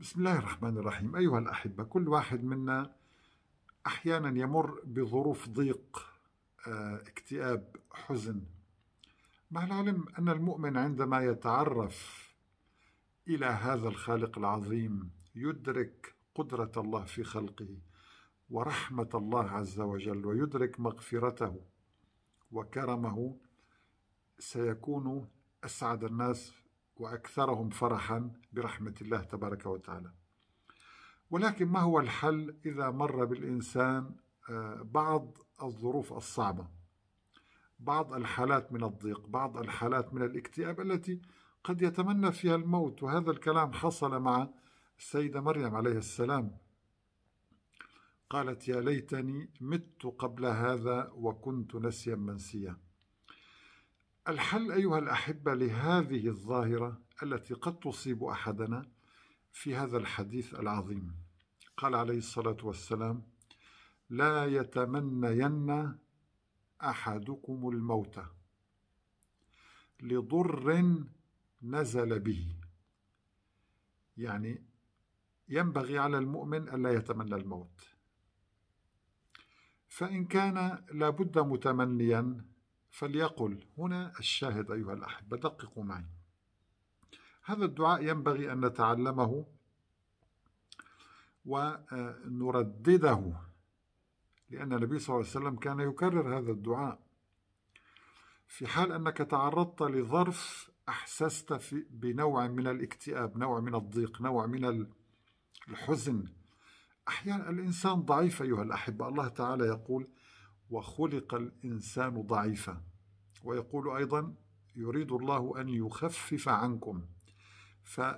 بسم الله الرحمن الرحيم أيها الأحبة كل واحد منا أحيانا يمر بظروف ضيق آه، اكتئاب حزن مع العلم أن المؤمن عندما يتعرف إلى هذا الخالق العظيم يدرك قدرة الله في خلقه ورحمة الله عز وجل ويدرك مغفرته وكرمه سيكون أسعد الناس وأكثرهم فرحا برحمة الله تبارك وتعالى ولكن ما هو الحل إذا مر بالإنسان آه، بعض الظروف الصعبة بعض الحالات من الضيق بعض الحالات من الاكتئاب التي قد يتمنى فيها الموت وهذا الكلام حصل مع السيدة مريم عليه السلام قالت يا ليتني مت قبل هذا وكنت نسيا منسيا الحل أيها الأحبة لهذه الظاهرة التي قد تصيب أحدنا في هذا الحديث العظيم قال عليه الصلاة والسلام لا يتمنين أحدكم الموت لضر نزل به يعني ينبغي على المؤمن ألا يتمنى الموت فإن كان لابد متمنيا فليقل هنا الشاهد أيها الأحبة دققوا معي هذا الدعاء ينبغي أن نتعلمه ونردده لأن النبي صلى الله عليه وسلم كان يكرر هذا الدعاء في حال أنك تعرضت لظرف أحسست في بنوع من الاكتئاب نوع من الضيق نوع من الحزن أحيانا الإنسان ضعيف أيها الأحبة الله تعالى يقول وخلق الإنسان ضعيفا ويقول أيضا يريد الله أن يخفف عنكم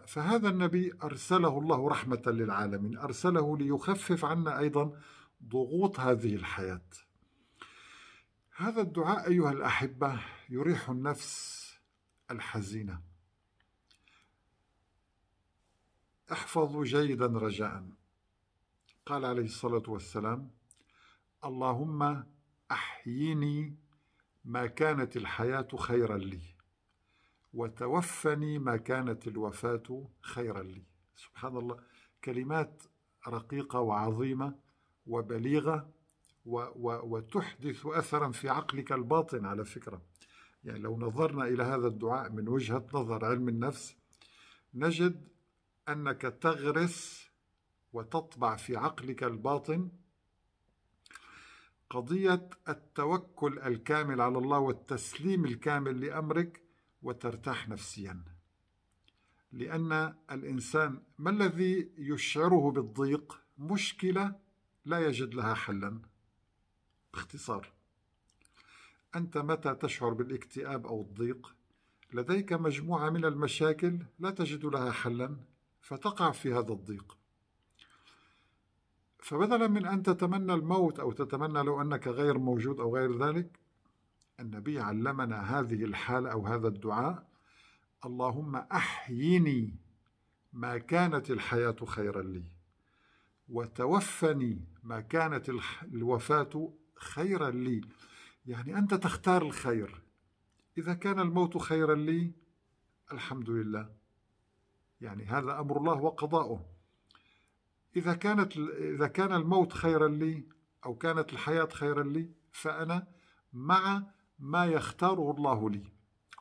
فهذا النبي أرسله الله رحمة للعالمين أرسله ليخفف عنا أيضا ضغوط هذه الحياة هذا الدعاء أيها الأحبة يريح النفس الحزينة احفظوا جيدا رجاء قال عليه الصلاة والسلام اللهم أحيني ما كانت الحياة خيرا لي وتوفني ما كانت الوفاة خيرا لي سبحان الله كلمات رقيقة وعظيمة وبليغة و و وتحدث أثرا في عقلك الباطن على فكرة يعني لو نظرنا إلى هذا الدعاء من وجهة نظر علم النفس نجد أنك تغرس وتطبع في عقلك الباطن قضية التوكل الكامل على الله والتسليم الكامل لأمرك وترتاح نفسيا لأن الإنسان ما الذي يشعره بالضيق مشكلة لا يجد لها حلا باختصار أنت متى تشعر بالاكتئاب أو الضيق لديك مجموعة من المشاكل لا تجد لها حلا فتقع في هذا الضيق فبدلا من أن تتمنى الموت أو تتمنى لو أنك غير موجود أو غير ذلك النبي علمنا هذه الحالة أو هذا الدعاء اللهم أحيني ما كانت الحياة خيرا لي وتوفني ما كانت الوفاة خيرا لي يعني أنت تختار الخير إذا كان الموت خيرا لي الحمد لله يعني هذا أمر الله وقضاؤه إذا كانت إذا كان الموت خيرا لي أو كانت الحياة خيرا لي فأنا مع ما يختاره الله لي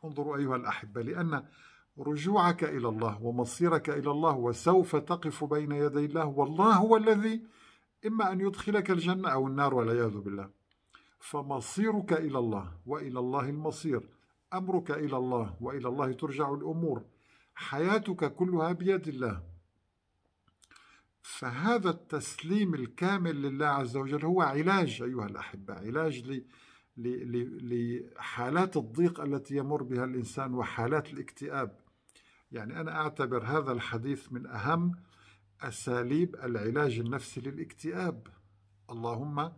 انظروا أيها الأحبة لأن رجوعك إلى الله ومصيرك إلى الله وسوف تقف بين يدي الله والله هو الذي إما أن يدخلك الجنة أو النار والعياذ بالله فمصيرك إلى الله وإلى الله المصير أمرك إلى الله وإلى الله ترجع الأمور حياتك كلها بيد الله فهذا التسليم الكامل لله عز وجل هو علاج أيها الأحبة علاج لحالات الضيق التي يمر بها الإنسان وحالات الاكتئاب يعني أنا أعتبر هذا الحديث من أهم أساليب العلاج النفسي للاكتئاب اللهم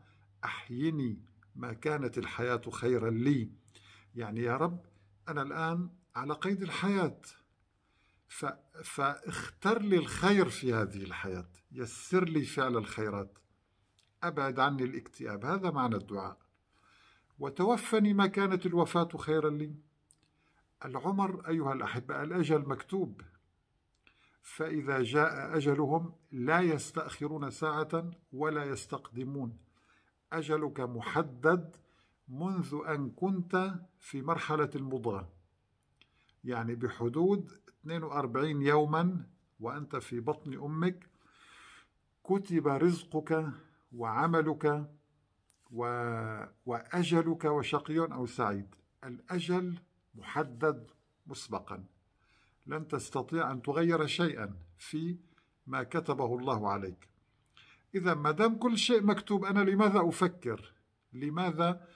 أحيني ما كانت الحياة خيرا لي يعني يا رب أنا الآن على قيد الحياة فاختر لي الخير في هذه الحياة يسر لي فعل الخيرات أبعد عني الاكتئاب هذا معنى الدعاء وتوفني ما كانت الوفاة خيرا لي العمر أيها الأحبة الأجل مكتوب فإذا جاء أجلهم لا يستأخرون ساعة ولا يستقدمون أجلك محدد منذ أن كنت في مرحلة المضغة يعني بحدود 42 يوما وأنت في بطن أمك كتب رزقك وعملك و... وأجلك وشقي أو سعيد الأجل محدد مسبقا لن تستطيع أن تغير شيئا في ما كتبه الله عليك إذا ما دام كل شيء مكتوب أنا لماذا أفكر لماذا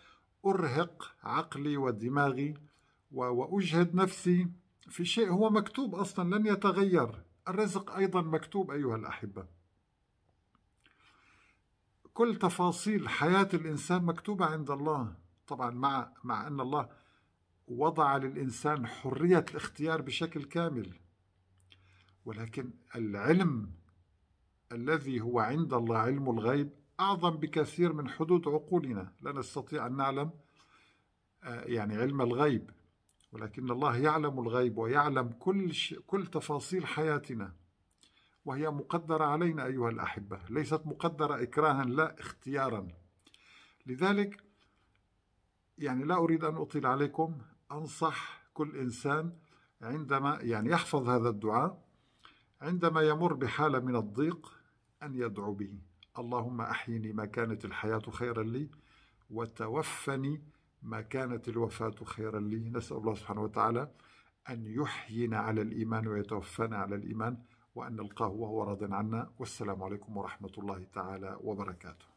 أرهق عقلي ودماغي وأجهد نفسي في شيء هو مكتوب أصلا لن يتغير الرزق أيضا مكتوب أيها الأحبة كل تفاصيل حياة الإنسان مكتوبة عند الله طبعا مع, مع أن الله وضع للإنسان حرية الاختيار بشكل كامل ولكن العلم الذي هو عند الله علم الغيب أعظم بكثير من حدود عقولنا لا نستطيع أن نعلم آه، يعني علم الغيب ولكن الله يعلم الغيب ويعلم كل ش... كل تفاصيل حياتنا وهي مقدرة علينا أيها الأحبة ليست مقدرة إكراها لا اختيارا لذلك يعني لا أريد أن أطيل عليكم أنصح كل إنسان عندما يعني يحفظ هذا الدعاء عندما يمر بحالة من الضيق أن يدعو به اللهم أحيني ما كانت الحياة خيرا لي وتوفني ما كانت الوفاة خيرا لي نسأل الله سبحانه وتعالى أن يحيينا على الإيمان ويتوفانا على الإيمان وأن نلقاه وهو راض عنا والسلام عليكم ورحمة الله تعالى وبركاته